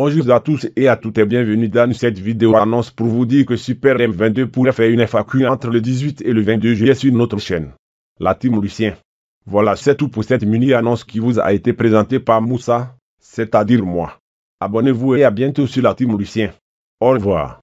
Bonjour à tous et à toutes et bienvenue dans cette vidéo annonce pour vous dire que Super M22 pourrait faire une FAQ entre le 18 et le 22 juillet sur notre chaîne. La team Lucien. Voilà c'est tout pour cette mini annonce qui vous a été présentée par Moussa, c'est-à-dire moi. Abonnez-vous et à bientôt sur la team Lucien. Au revoir.